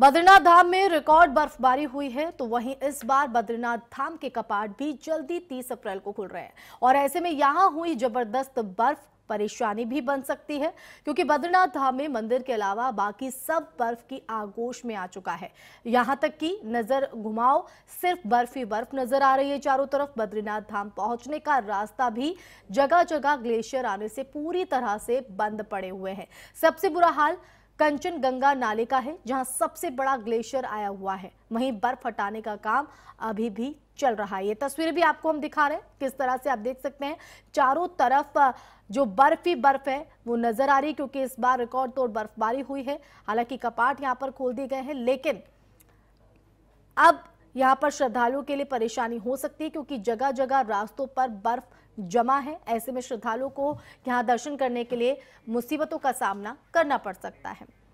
बद्रीनाथ धाम में रिकॉर्ड बर्फबारी हुई है तो वहीं इस बार बद्रीनाथ धाम के कपाट भी जल्दी 30 अप्रैल को खुल रहे हैं और ऐसे में यहां हुई जबरदस्त बर्फ परेशानी भी बन सकती है क्योंकि बद्रीनाथ धाम में मंदिर के अलावा बाकी सब बर्फ की आगोश में आ चुका है यहां तक कि नजर घुमाओ सिर्फ बर्फ ही बर्फ नजर आ रही है चारों तरफ बद्रीनाथ धाम पहुंचने का रास्ता भी जगह जगह ग्लेशियर आने से पूरी तरह से बंद पड़े हुए हैं सबसे बुरा हाल कंचन गंगा नाले का है जहां सबसे बड़ा ग्लेशियर आया हुआ है वहीं बर्फ हटाने का काम अभी भी चल रहा है ये तस्वीरें भी आपको हम दिखा रहे हैं किस तरह से आप देख सकते हैं चारों तरफ जो बर्फ ही बर्फ है वो नजर आ रही क्योंकि इस बार रिकॉर्ड तोड़ बर्फबारी हुई है हालांकि कपाट यहाँ पर खोल दिए गए हैं लेकिन अब यहाँ पर श्रद्धालुओं के लिए परेशानी हो सकती है क्योंकि जगह जगह रास्तों पर बर्फ जमा है ऐसे में श्रद्धालुओं को यहाँ दर्शन करने के लिए मुसीबतों का सामना करना पड़ सकता है